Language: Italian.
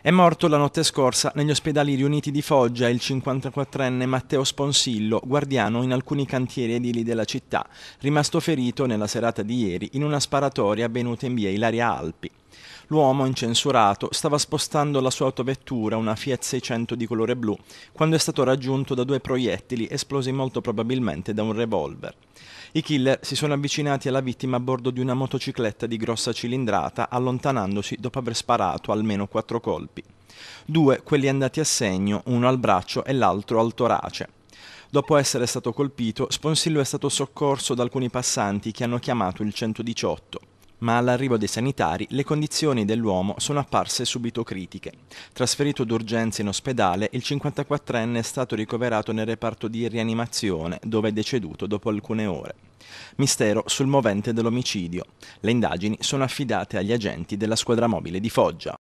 È morto la notte scorsa negli ospedali riuniti di Foggia il 54enne Matteo Sponsillo, guardiano in alcuni cantieri edili della città, rimasto ferito nella serata di ieri in una sparatoria avvenuta in via Ilaria Alpi. L'uomo, incensurato, stava spostando la sua autovettura, una Fiat 600 di colore blu, quando è stato raggiunto da due proiettili esplosi molto probabilmente da un revolver. I killer si sono avvicinati alla vittima a bordo di una motocicletta di grossa cilindrata, allontanandosi dopo aver sparato almeno quattro colpi. Due quelli andati a segno, uno al braccio e l'altro al torace. Dopo essere stato colpito, Sponsillo è stato soccorso da alcuni passanti che hanno chiamato il 118 ma all'arrivo dei sanitari le condizioni dell'uomo sono apparse subito critiche. Trasferito d'urgenza in ospedale, il 54enne è stato ricoverato nel reparto di rianimazione, dove è deceduto dopo alcune ore. Mistero sul movente dell'omicidio. Le indagini sono affidate agli agenti della squadra mobile di Foggia.